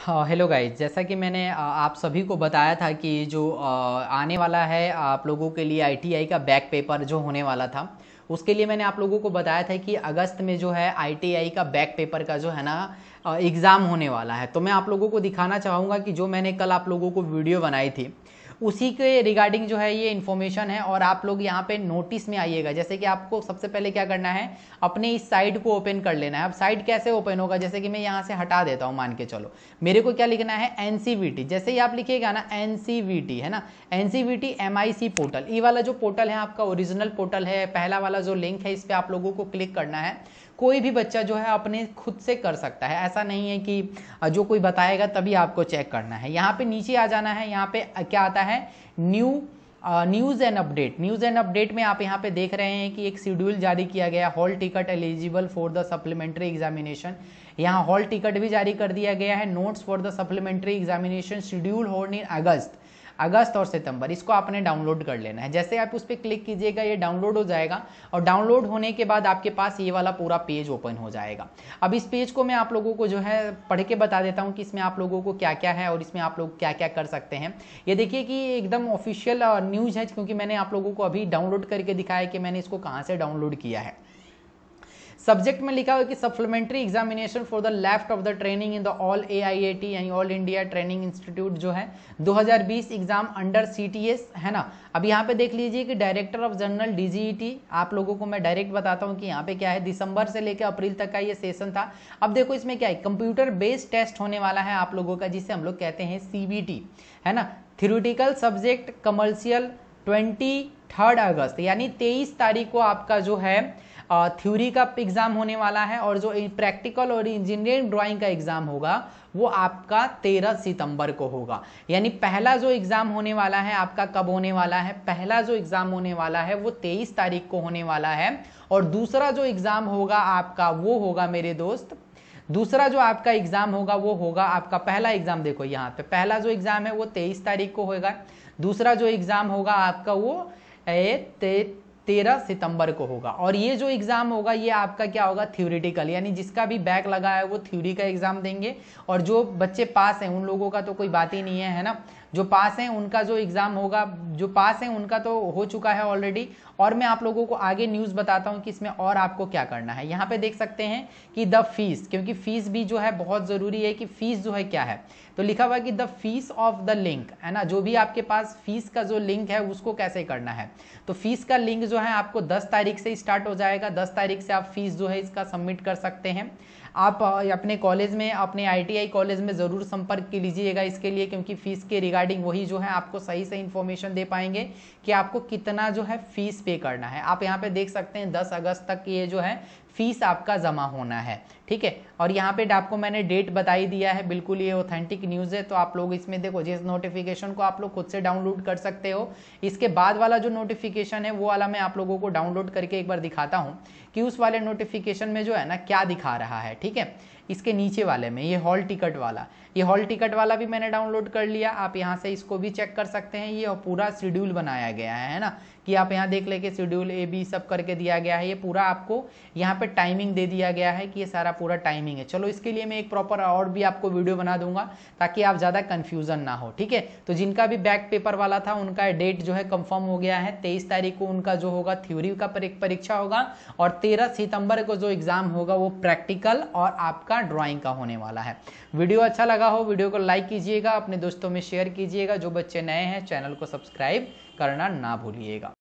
हाँ hello guys जैसा कि मैंने आप सभी को बताया था कि जो आने वाला है आप लोगों के लिए आईटीआई का बैक पेपर जो होने वाला था उसके लिए मैंने आप लोगों को बताया था कि अगस्त में जो है आईटीआई का बैक पेपर का जो है ना एग्ज़ाम होने वाला है तो मैं आप लोगों को दिखाना चाहूँगा कि जो मैंने कल आप लोगों को वीडियो बनाई थी उसी के रिगार्डिंग जो है ये इन्फॉर्मेशन है और आप लोग यहाँ पे नोटिस में आइएगा जैसे कि आपको सबसे पहले क्या करना है अपने इस साइट को ओपन कर लेना है अब साइट कैसे ओपन होगा जैसे कि मैं यहाँ से हटा देता हूँ मान के चलो मेरे को क्या लिखना है एन जैसे ही आप लिखिएगा ना एन है ना एन सी वी पोर्टल ई वाला जो पोर्टल है आपका ओरिजिनल पोर्टल है पहला वाला जो लिंक है इस पर आप लोगों को क्लिक करना है कोई भी बच्चा जो है अपने खुद से कर सकता है ऐसा नहीं है कि जो कोई बताएगा तभी आपको चेक करना है यहाँ पे नीचे आ जाना है यहाँ पे क्या आता है new news and update news and update में आप यहाँ पे देख रहे हैं कि एक शेड्यूल जारी किया गया hall ticket eligible for the supplementary examination यहाँ हॉल टिकट भी जारी कर दिया गया है notes for the supplementary examination schedule hold in August अगस्त और सितंबर इसको आपने डाउनलोड कर लेना है जैसे आप उस पर क्लिक कीजिएगा ये डाउनलोड हो जाएगा और डाउनलोड होने के बाद आपके पास ये वाला पूरा पेज ओपन हो जाएगा अब इस पेज को मैं आप लोगों को जो है पढ़ के बता देता हूँ कि इसमें आप लोगों को क्या क्या है और इसमें आप लोग क्या क्या कर सकते हैं ये देखिए कि एकदम ऑफिशियल न्यूज़ है क्योंकि मैंने आप लोगों को अभी डाउनलोड करके दिखाया कि मैंने इसको कहाँ से डाउनलोड किया है सब्जेक्ट में लिखा हुआ है कि supplementary examination for the left of the training in the all A I A T यानी ऑल इंडिया ट्रेनिंग इंस्टीट्यूट जो है 2020 एग्जाम अंडर सी है ना अब यहाँ पे देख लीजिए कि डायरेक्टर ऑफ जनरल डी आप लोगों को मैं डायरेक्ट बताता हूँ कि यहाँ पे क्या है दिसंबर से लेकर अप्रैल तक का ये सेशन था अब देखो इसमें क्या है कंप्यूटर बेस्ड टेस्ट होने वाला है आप लोगों का जिसे हम लोग कहते हैं सी है ना theoretical subject commercial twenty third August यानी तेईस तारीख को आपका जो है थ्योरी का एग्ज़ाम होने वाला है और जो प्रैक्टिकल और इंजीनियरिंग ड्राइंग का एग्ज़ाम होगा वो आपका तेरह सितंबर को होगा यानी पहला जो एग्ज़ाम होने वाला है आपका कब होने वाला है पहला जो एग्ज़ाम होने वाला है वो तेईस तारीख को होने वाला है और दूसरा जो एग्ज़ाम होगा आपका वो होगा मेरे दोस्त दूसरा जो आपका एग्जाम होगा वो होगा आपका पहला एग्जाम देखो यहाँ पे पहला जो एग्जाम है वो तेईस तारीख को होगा दूसरा जो एग्जाम होगा आपका वो तेरह सितंबर को होगा और ये जो एग्ज़ाम होगा ये आपका क्या होगा थ्योरेटिकल यानी जिसका भी बैक लगा है वो थ्योरी का एग्ज़ाम देंगे और जो बच्चे पास हैं उन लोगों का तो कोई बात ही नहीं है है ना जो पास हैं उनका जो एग्ज़ाम होगा जो पास हैं उनका तो हो चुका है ऑलरेडी और मैं आप लोगों को आगे न्यूज़ बताता हूँ कि इसमें और आपको क्या करना है यहाँ पे देख सकते हैं कि द फीस क्योंकि फ़ीस भी जो है बहुत ज़रूरी है कि फ़ीस जो है क्या है तो लिखा हुआ है कि the fees of the link है ना जो भी आपके पास फीस का जो लिंक है उसको कैसे करना है तो फीस का लिंक जो है आपको दस तारीख से स्टार्ट हो जाएगा दस तारीख से आप फीस जो है इसका सबमिट कर सकते हैं आप अपने कॉलेज में अपने आईटीआई कॉलेज में ज़रूर संपर्क कीजिएगा इसके लिए क्योंकि फ़ीस के रिगार्ड रिगार्डिंग वही जो है आपको सही से इन्फॉर्मेशन दे पाएंगे कि आपको कितना जो है फीस पे करना है आप यहाँ पे देख सकते हैं दस अगस्त तक ये जो है फीस आपका जमा होना है ठीक है और यहाँ पे आपको मैंने डेट बताई दिया है बिल्कुल ये ऑथेंटिक न्यूज़ है तो आप लोग इसमें देखो जिस नोटिफिकेशन को आप लोग खुद से डाउनलोड कर सकते हो इसके बाद वाला जो नोटिफिकेशन है वो वाला मैं आप लोगों को डाउनलोड करके एक बार दिखाता हूँ कि उस वाले नोटिफिकेशन में जो है ना क्या दिखा रहा है ठीक है इसके नीचे वाले में ये हॉल टिकट वाला ये हॉल टिकट वाला भी मैंने डाउनलोड कर लिया आप यहाँ से इसको भी चेक कर सकते हैं ये पूरा शेड्यूल बनाया गया है ना कि आप यहाँ देख लेके शेड्यूल ए बी सब करके दिया गया है ये पूरा आपको यहाँ पे टाइमिंग दे दिया गया है कि ये सारा पूरा टाइमिंग है चलो इसके लिए मैं एक प्रॉपर और भी आपको वीडियो बना दूंगा ताकि आप ज़्यादा कंफ्यूजन ना हो ठीक है तो जिनका भी बैक पेपर वाला था उनका डेट जो है कंफर्म हो गया है तेईस तारीख को उनका जो होगा थ्योरी का परीक्षा होगा और तेरह सितंबर को जो एग्ज़ाम होगा वो प्रैक्टिकल और आपका ड्रॉइंग का होने वाला है वीडियो अच्छा लगा हो वीडियो को लाइक कीजिएगा अपने दोस्तों में शेयर कीजिएगा जो बच्चे नए हैं चैनल को सब्सक्राइब करना ना भूलिएगा